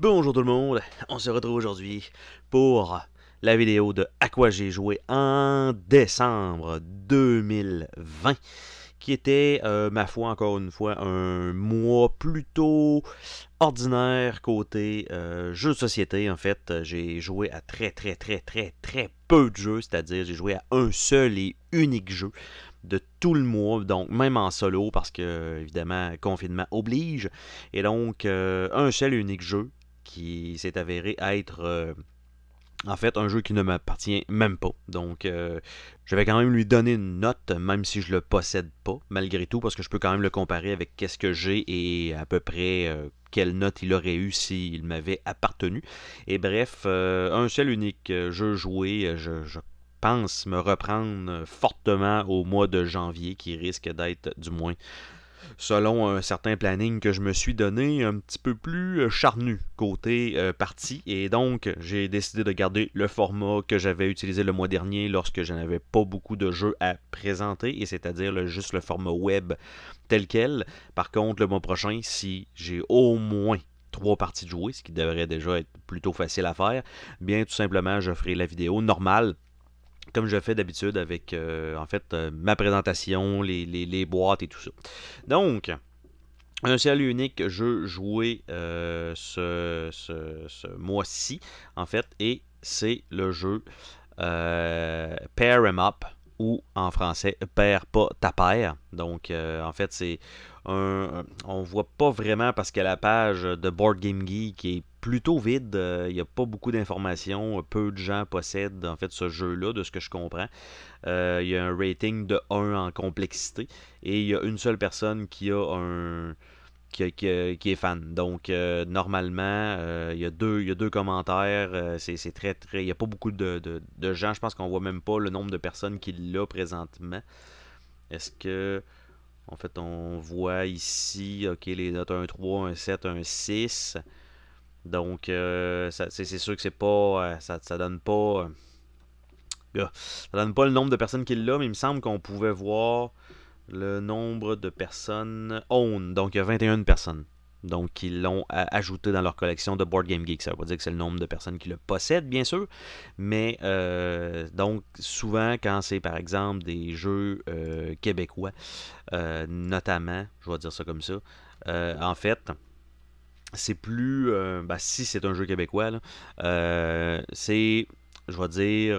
Bonjour tout le monde, on se retrouve aujourd'hui pour la vidéo de à quoi j'ai joué en décembre 2020, qui était, euh, ma foi, encore une fois, un mois plutôt ordinaire côté euh, jeu de société. En fait, j'ai joué à très très très très très peu de jeux, c'est-à-dire j'ai joué à un seul et unique jeu de tout le mois, donc même en solo, parce que évidemment, confinement oblige. Et donc, euh, un seul et unique jeu qui s'est avéré être euh, en fait, un jeu qui ne m'appartient même pas. Donc, euh, je vais quand même lui donner une note, même si je le possède pas, malgré tout, parce que je peux quand même le comparer avec qu'est-ce que j'ai et à peu près euh, quelle note il aurait eu s'il m'avait appartenu. Et bref, un seul unique jeu joué, je pense me reprendre fortement au mois de janvier, qui risque d'être, du moins, selon un certain planning que je me suis donné, un petit peu plus euh, charnu côté euh, partie. Et donc, j'ai décidé de garder le format que j'avais utilisé le mois dernier lorsque je n'avais pas beaucoup de jeux à présenter, et c'est-à-dire juste le format web tel quel. Par contre, le mois prochain, si j'ai au moins trois parties de jouer, ce qui devrait déjà être plutôt facile à faire, bien tout simplement, je ferai la vidéo normale comme je fais d'habitude avec euh, en fait euh, ma présentation, les, les, boîtes et tout ça. Donc, un seul unique jeu joué euh, ce, ce mois-ci, en fait, et c'est le jeu Pair 'em Up ou en français perds pas ta paire. Donc euh, en fait c'est un euh, on voit pas vraiment parce que la page de Board Game Geek est plutôt vide, il euh, n'y a pas beaucoup d'informations, peu de gens possèdent en fait ce jeu-là de ce que je comprends. Il y a un rating de 1 en complexité et il y a une seule personne qui a un euh, qui, est fan. Donc, euh, normalement, euh, il y, a deux commentaires. c'est très, très. Il n'y a pas beaucoup de, gens. Je pense qu'on voit même pas le nombre de personnes qui l'a présentement. Est-ce que. En fait, on voit ici, OK, les notes 1, 3, 1, 7, 1, 6. Donc, c'est sûr que c'est pas. ça, ça, donne pas. Ah, ça donne pas le nombre de personnes qu'il a, mais il me semble qu'on pouvait voir le nombre de personnes own. Donc, il y a 21 personnes. Donc, ils l'ont ajouté dans leur collection de Board Game Geek. Ça veut dire que c'est le nombre de personnes qui le possèdent, bien sûr. Mais euh, donc, souvent, quand c'est par exemple des jeux euh, québécois, euh, notamment, je vais dire ça comme ça, en fait, c'est plus. Ben, si c'est un jeu québécois, c'est, je vais dire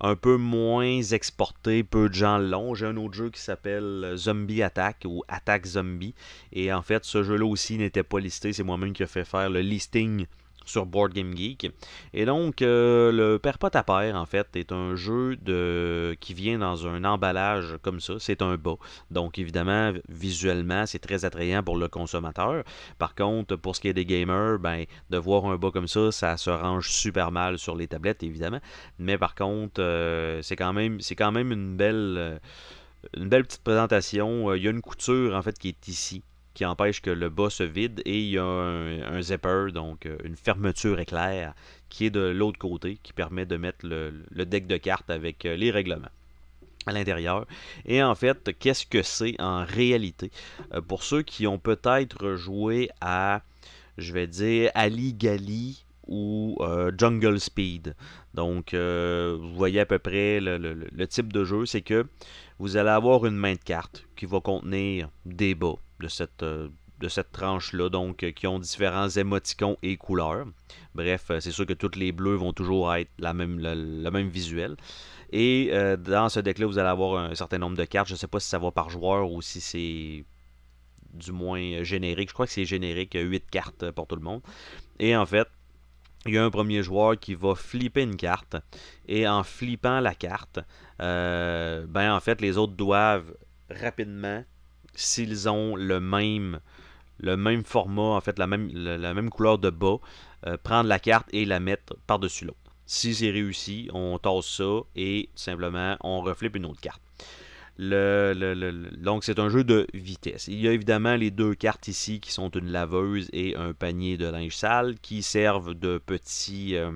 un peu moins exporté, peu de gens l'ont. J'ai un autre jeu qui s'appelle euh, Zombie Attack ou Attack Zombie. Et en fait, ce jeu-là aussi n'était pas listé. C'est moi-même qui a fait faire le listing sur Board Game Geek. Et donc, euh, le Père Pot à Père, en fait, est un jeu de... qui vient dans un emballage comme ça. C'est un bas. Donc, évidemment, visuellement, c'est très attrayant pour le consommateur. Par contre, pour ce qui est des gamers, ben, de voir un bas comme ça, ça se range super mal sur les tablettes, évidemment. Mais par contre, euh, c'est quand, même, quand même une belle. Euh, une belle petite présentation. Il y a une couture en fait qui est ici qui empêche que le bas se vide et il y a un, zipper, donc euh, une fermeture éclair qui est de l'autre côté qui permet de mettre le, deck de cartes avec euh, les règlements à l'intérieur. Et en fait, qu'est-ce que c'est en réalité euh, Pour ceux qui ont peut-être joué à, je vais dire, Ali Gali ou Jungle Speed. Donc, vous voyez à peu près le, le type de jeu, c'est que vous allez avoir une main de cartes qui va contenir des bas, de cette, euh, de cette tranche-là, donc euh, qui ont différents émoticons et couleurs. Bref, euh, c'est sûr que toutes les bleus vont toujours être la même, le, même visuel. Et dans ce deck-là, vous allez avoir un certain nombre de cartes. Je ne sais pas si ça va par joueur ou si c'est du moins générique. Je crois que c'est générique, 8 cartes pour tout le monde. Et en fait, il y a un premier joueur qui va flipper une carte. Et en flippant la carte, ben en fait, les autres doivent rapidement s'ils ont le même, le même format, en fait, la même, même couleur de bas, euh, prendre la carte et la mettre par-dessus l'autre. Si c'est réussi, on tasse ça et simplement on reflippe une autre carte. Le, le, donc c'est un jeu de vitesse. Il y a évidemment les deux cartes ici qui sont une laveuse et un panier de linge sale qui servent de petits... Euh,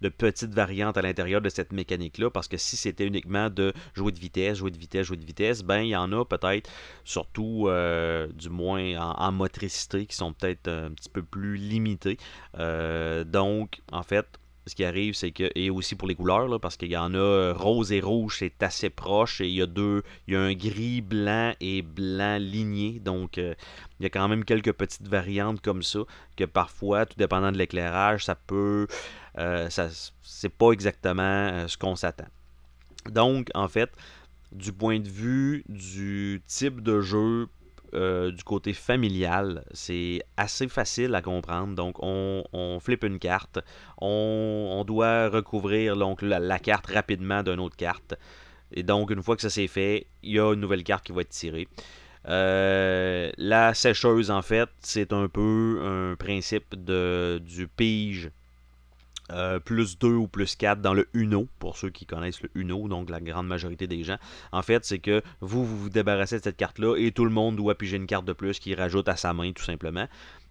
de petites variantes à l'intérieur de cette mécanique-là, parce que si c'était uniquement de jouer de vitesse, jouer de vitesse, jouer de vitesse, ben il y en a peut-être, surtout euh, du moins en, motricité, qui sont peut-être un petit peu plus limitées. Euh, donc, en fait, ce qui arrive, c'est que, et aussi pour les couleurs, parce qu'il y en a euh, rose et rouge, c'est assez proche, et il y a deux, il y a un gris, blanc et blanc ligné, donc il y a quand même quelques petites variantes comme ça, que parfois, tout dépendant de l'éclairage, ça peut euh, ça c'est pas exactement euh, ce qu'on s'attend. Donc, en fait, du point de vue du type de jeu euh, du côté familial, c'est assez facile à comprendre. Donc, on, flippe une carte, on, doit recouvrir la, carte rapidement d'une autre carte. Et donc, une fois que ça s'est fait, il y a une nouvelle carte qui va être tirée. la sécheuse, en fait, c'est un peu un principe de, du pige euh, plus 2 ou plus 4 dans le Uno, pour ceux qui connaissent le Uno, donc la grande majorité des gens. En fait, c'est que vous, vous vous débarrassez de cette carte-là et tout le monde doit piger une carte de plus qui rajoute à sa main, tout simplement.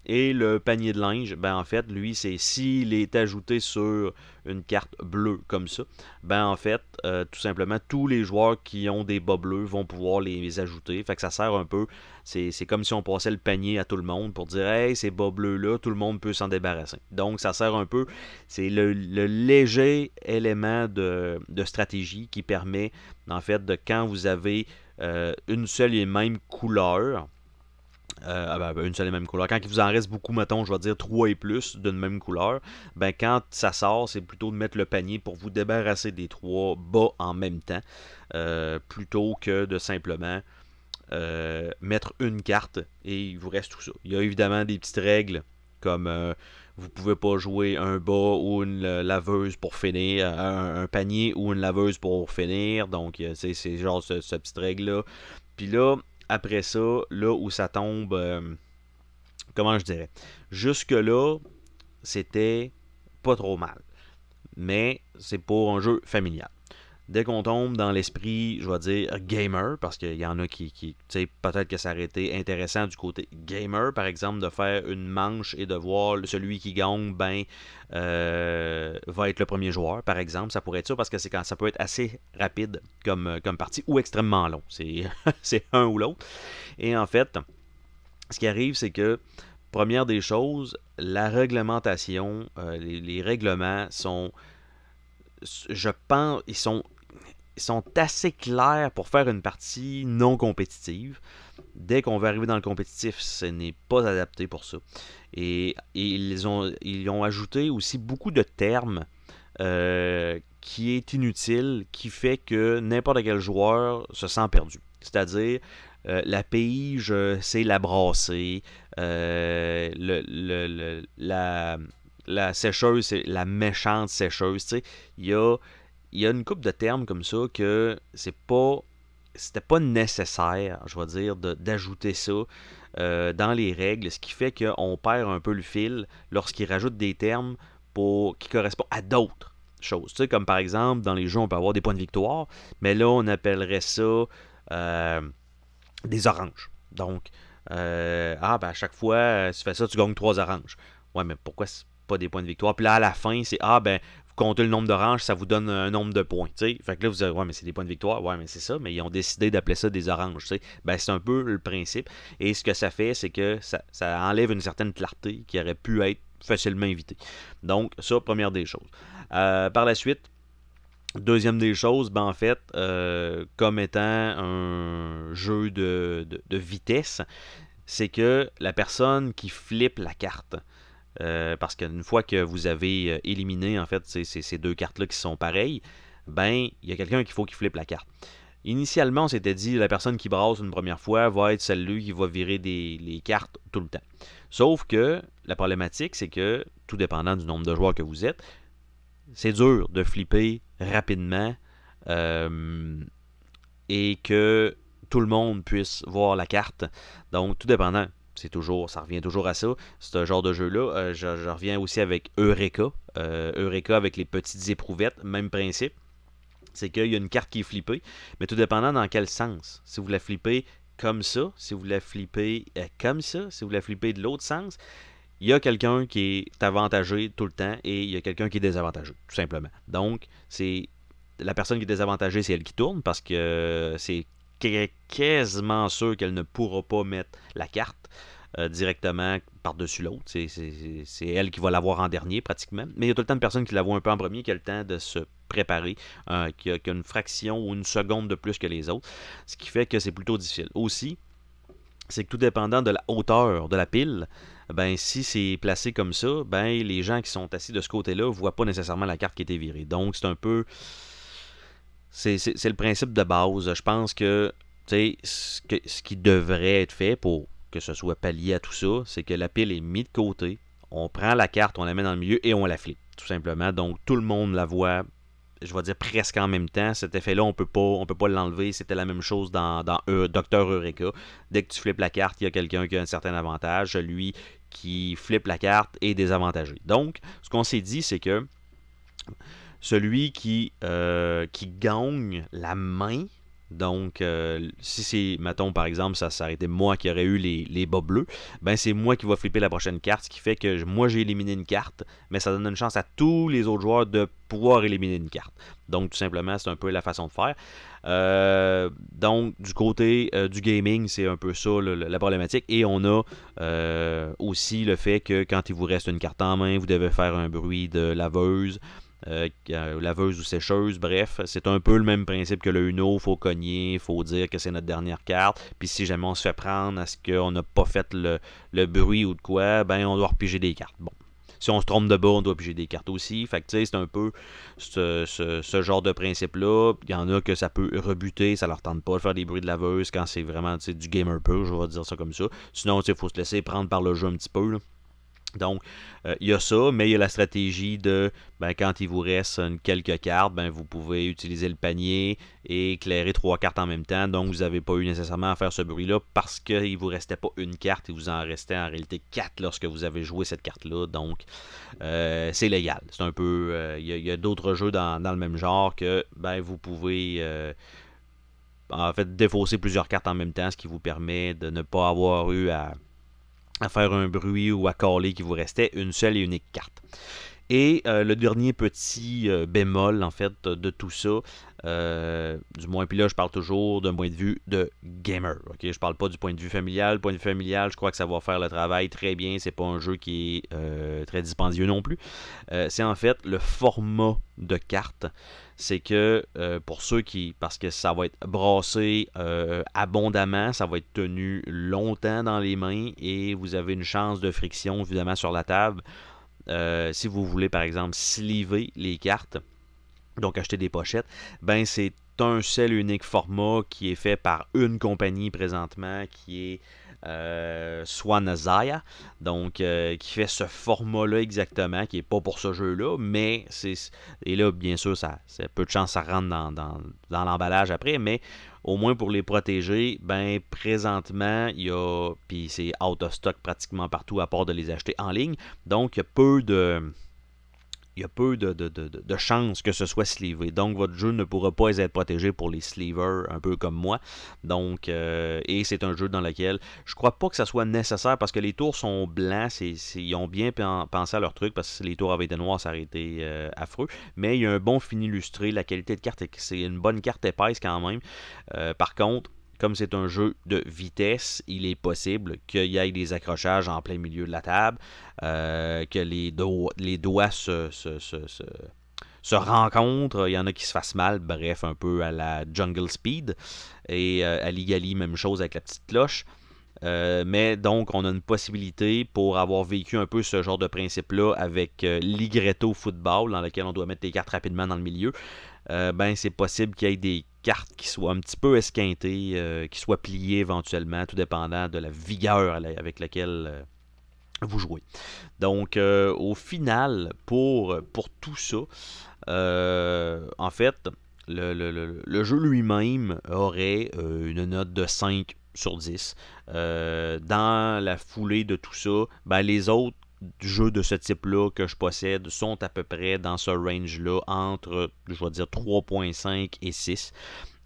Et le panier de linge, ben en fait, lui, c'est s'il est ajouté sur une carte bleue comme ça, ben en fait, euh, tout simplement, tous les joueurs qui ont des bas bleus vont pouvoir les, ajouter. Fait que ça sert un peu, c'est comme si on passait le panier à tout le monde pour dire, hey, ces bas bleus-là, tout le monde peut s'en débarrasser. Donc ça sert un peu, c'est le, léger élément de, stratégie qui permet, en fait, de quand vous avez euh, une seule et même couleur, euh, ah ben, ben, une seule et même couleur. Quand il vous en reste beaucoup, mettons, je vais dire 3 et plus d'une même couleur, ben quand ça sort, c'est plutôt de mettre le panier pour vous débarrasser des trois bas en même temps, euh, plutôt que de simplement euh, mettre une carte et il vous reste tout ça. Il y a évidemment des petites règles comme vous pouvez pas jouer un bas ou une laveuse pour finir, un, panier ou une laveuse pour finir, donc c'est genre cette petite règle-là. Puis là, après ça, là où ça tombe, euh, comment je dirais, jusque-là, c'était pas trop mal. Mais c'est pour un jeu familial dès qu'on tombe dans l'esprit, je vais dire gamer, parce qu'il y en a qui, tu sais, peut-être que ça aurait été intéressant du côté gamer, par exemple, de faire une manche et de voir celui qui gagne, ben, euh, va être le premier joueur, par exemple. Ça pourrait être ça, parce que c'est quand ça peut être assez rapide comme, comme partie ou extrêmement long. C'est un ou l'autre. Et en fait, ce qui arrive, c'est que première des choses, la réglementation, euh, les, les, règlements sont, je pense, ils sont sont assez clairs pour faire une partie non compétitive. Dès qu'on va arriver dans le compétitif, ce n'est pas adapté pour ça. Et, ils, ont, ils ont ajouté aussi beaucoup de termes euh, qui est inutile, qui fait que n'importe quel joueur se sent perdu. C'est-à-dire, euh, la pige, c'est la brassée, euh, la, la sécheuse, c'est la méchante sécheuse. Il y a il y a une coupe de termes comme ça que c'est pas c'était pas nécessaire, je vais dire, d'ajouter ça euh, dans les règles, ce qui fait qu'on perd un peu le fil lorsqu'ils rajoutent des termes qui correspondent à d'autres choses. Tu sais, comme par exemple, dans les jeux, on peut avoir des points de victoire, mais là, on appellerait ça euh, des oranges. Donc, euh, ah, ben à chaque fois, si tu fais ça, tu gagnes trois oranges. Ouais, mais pourquoi c'est pas des points de victoire? Puis là, à la fin, c'est, ah, ben, comptez le nombre d'oranges, ça vous donne un nombre de points. Fait que là, vous allez ouais, mais c'est des points de victoire. Ouais, mais c'est ça. Mais ils ont décidé d'appeler ça des oranges. Ben, c'est un peu le principe. Et ce que ça fait, c'est que ça, enlève une certaine clarté qui aurait pu être facilement évitée. Donc, ça, première des choses. Euh, par la suite, Deuxième des choses, ben en fait, euh, comme étant un jeu de, de vitesse, c'est que la personne qui flippe la carte, euh, parce qu'une fois que vous avez euh, éliminé en fait ces, deux cartes-là qui sont pareilles, ben il y a quelqu'un qui faut qu'il flippe la carte. Initialement, on s'était dit la personne qui brasse une première fois va être celle-là qui va virer des, les cartes tout le temps. Sauf que la problématique, c'est que, tout dépendant du nombre de joueurs que vous êtes, c'est dur de flipper rapidement euh, et que tout le monde puisse voir la carte. Donc, tout dépendant c'est toujours, ça revient toujours à ça. C'est un genre de jeu-là. Euh, je, reviens aussi avec Eureka. Euh, Eureka avec les petites éprouvettes, même principe. C'est qu'il y a une carte qui est flippée, mais tout dépendant dans quel sens. Si vous la flippez comme ça, si vous la flippez euh, comme ça, si vous la flippez de l'autre sens, il y a quelqu'un qui est avantagé tout le temps et il y a quelqu'un qui est désavantagé, tout simplement. Donc, c'est la personne qui est désavantagée, c'est elle qui tourne parce que c'est quasiment sûr qu'elle ne pourra pas mettre la carte euh, directement par-dessus l'autre. C'est elle qui va l'avoir en dernier pratiquement. Mais il y a tout le temps de personnes qui la voient un peu en premier, qui a le temps de se préparer, euh, qui, a, une fraction ou une seconde de plus que les autres. Ce qui fait que c'est plutôt difficile. Aussi, c'est que tout dépendant de la hauteur de la pile, ben si c'est placé comme ça, ben les gens qui sont assis de ce côté-là voient pas nécessairement la carte qui était virée. Donc c'est un peu c'est le principe de base. Je pense que, ce que ce qui devrait être fait pour que ce soit pallié à tout ça, c'est que la pile est mise de côté, on prend la carte, on la met dans le milieu et on la flippe, tout simplement. Donc tout le monde la voit, je vais dire presque en même temps. Cet effet-là, on ne on peut pas l'enlever. C'était la même chose dans, dans e, Docteur Eureka. Dès que tu flippes la carte, il y a quelqu'un qui a un certain avantage. Celui qui flippe la carte est désavantagé. Donc, ce qu'on s'est dit, c'est que celui qui, euh, qui gagne la main. Donc, euh, si c'est, maton par exemple, ça, ça moi qui aurais eu les, les bas bleus, ben c'est moi qui va flipper la prochaine carte, ce qui fait que moi j'ai éliminé une carte, mais ça donne une chance à tous les autres joueurs de pouvoir éliminer une carte. Donc, tout simplement, c'est un peu la façon de faire. Euh, donc, du côté du gaming, c'est un peu ça la problématique. Et on a aussi le fait que quand il vous reste une carte en main, vous devez faire un bruit de laveuse. Euh, euh, laveuse ou sécheuse, bref, c'est un peu le même principe que le Uno, faut cogner, faut dire que c'est notre dernière carte, puis si jamais on se fait prendre à ce qu'on n'a pas fait le, bruit ou de quoi, ben on doit repiger des cartes. Bon. Si on se trompe de bas, on doit piger des cartes aussi. Fait que c'est un peu ce, genre de principe-là. Il y en a que ça peut rebuter, ça leur tente pas de faire des bruits de laveuse quand c'est vraiment du gamer peu, je vais dire ça comme ça. Sinon, il faut se laisser prendre par le jeu un petit peu. Là. Donc, euh, il y a ça, mais il y a la stratégie de ben, quand il vous reste quelques cartes, ben, vous pouvez utiliser le panier et éclairer trois cartes en même temps. Donc, vous n'avez pas eu nécessairement à faire ce bruit-là parce qu'il ne vous restait pas une carte, il vous en restait en réalité quatre lorsque vous avez joué cette carte-là. Donc, euh, c'est légal. C'est un peu. Euh, il y a, d'autres jeux dans, le même genre que ben, vous pouvez en fait défausser plusieurs cartes en même temps, ce qui vous permet de ne pas avoir eu à à faire un bruit ou à caler qui vous restait une seule et unique carte. Et euh, le dernier petit euh, bémol, en fait, de tout ça, euh, du moins, puis là, je parle toujours d'un point de vue de gamer. ok Je parle pas du point de vue familial. Point de vue familial, je crois que ça va faire le travail très bien. C'est pas un jeu qui est très dispendieux non plus. c'est en fait le format de carte. C'est que pour ceux qui, parce que ça va être brassé abondamment, ça va être tenu longtemps dans les mains et vous avez une chance de friction évidemment sur la table. Euh, si vous voulez par exemple sliver les cartes, donc acheter des pochettes, ben c'est un seul unique format qui est fait par une compagnie présentement qui est euh, Swanazaya, donc euh, qui fait ce format-là exactement, qui n'est pas pour ce jeu-là, mais c'est. Et là, bien sûr, ça, ça peu de chance ça rentre dans, l'emballage après, mais au moins pour les protéger, ben présentement, il y a. Puis c'est out of stock pratiquement partout à part de les acheter en ligne. Donc, il y a peu de il y a peu de, chances que ce soit sleevé. Donc, votre jeu ne pourra pas être protégé pour les sleevers, un peu comme moi. Donc, euh, et c'est un jeu dans lequel je crois pas que ça soit nécessaire parce que les tours sont blancs. ils ont bien pensé à leur truc parce que les tours avaient des noirs, ça aurait été euh, affreux. Mais il y a un bon fini illustré. La qualité de carte, c'est une bonne carte épaisse quand même. Euh, par contre, comme c'est un jeu de vitesse, il est possible qu'il y ait des accrochages en plein milieu de la table, euh, que les, doigts se, rencontrent, il y en a qui se fassent mal, bref, un peu à la Jungle Speed. Et euh, à l'Igali, même chose avec la petite cloche. Euh, mais donc, on a une possibilité pour avoir vécu un peu ce genre de principe-là avec l'Igretto Football, dans lequel on doit mettre des cartes rapidement dans le milieu. ben, c'est possible qu'il y ait des carte qui soit un petit peu esquintée, euh, qui soit pliée éventuellement, tout dépendant de la vigueur avec laquelle euh, vous jouez. Donc, euh, au final, pour, pour tout ça, en fait, le, jeu lui-même aurait une note de 5 sur 10. dans la foulée de tout ça, ben, les autres jeux de ce type-là que je possède sont à peu près dans ce range-là, entre, je vais dire, 3.5 et 6.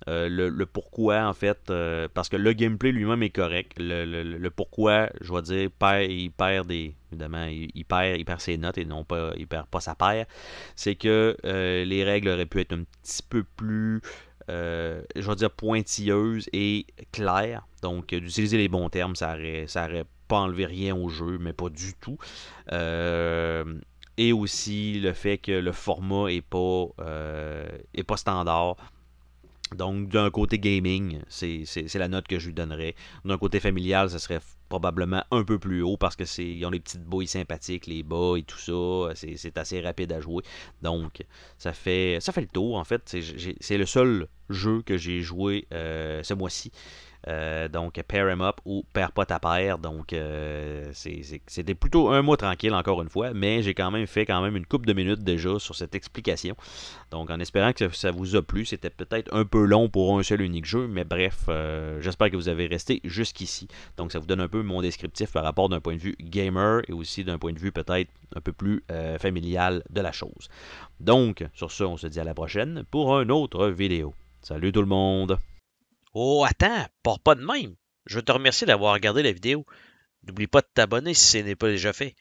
Euh, le, pourquoi, en fait, euh, parce que le gameplay lui-même est correct. Le, le, pourquoi, je vais dire, il perd des. Évidemment, il, perd, il perd ses notes et non pas, il perd pas sa paire. C'est que euh, les règles auraient pu être un petit peu plus. je vais dire pointilleuse et claires. Donc, d'utiliser les bons termes, ça aurait, ça aurait pas enlever rien au jeu, mais pas du tout. Euh, et aussi le fait que le format est pas, euh, pas standard. Donc, d'un côté gaming, c'est la note que je lui donnerais. D'un côté familial, ça serait probablement un peu plus haut parce que c'est ont les petites bouilles sympathiques, les bas et tout ça. C'est assez rapide à jouer. Donc, ça fait ça fait le tour, en fait. C'est le seul jeu que j'ai joué euh, ce mois-ci. Euh, donc, pair him up ou pair pas ta paire. Donc, euh, c'était plutôt un mois tranquille, encore une fois, mais j'ai quand même fait quand même une coupe de minutes déjà sur cette explication. Donc, en espérant que ça vous a plu, c'était peut-être un peu long pour un seul unique jeu, mais bref, euh, j'espère que vous avez resté jusqu'ici. Donc, ça vous donne un peu mon descriptif par rapport d'un point de vue gamer et aussi d'un point de vue peut-être un peu plus familial de la chose. Donc, sur ce, on se dit à la prochaine pour une autre vidéo. Salut tout le monde! Oh, attends, pars pas de même. Je veux te remercier d'avoir regardé la vidéo. N'oublie pas de t'abonner si ce n'est pas déjà fait.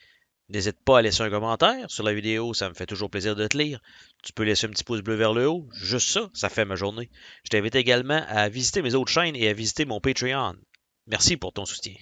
N'hésite pas à laisser un commentaire sur la vidéo, ça me fait toujours plaisir de te lire. Tu peux laisser un petit pouce bleu vers le haut, juste ça, ça fait ma journée. Je t'invite également à visiter mes autres chaînes et à visiter mon Patreon. Merci pour ton soutien.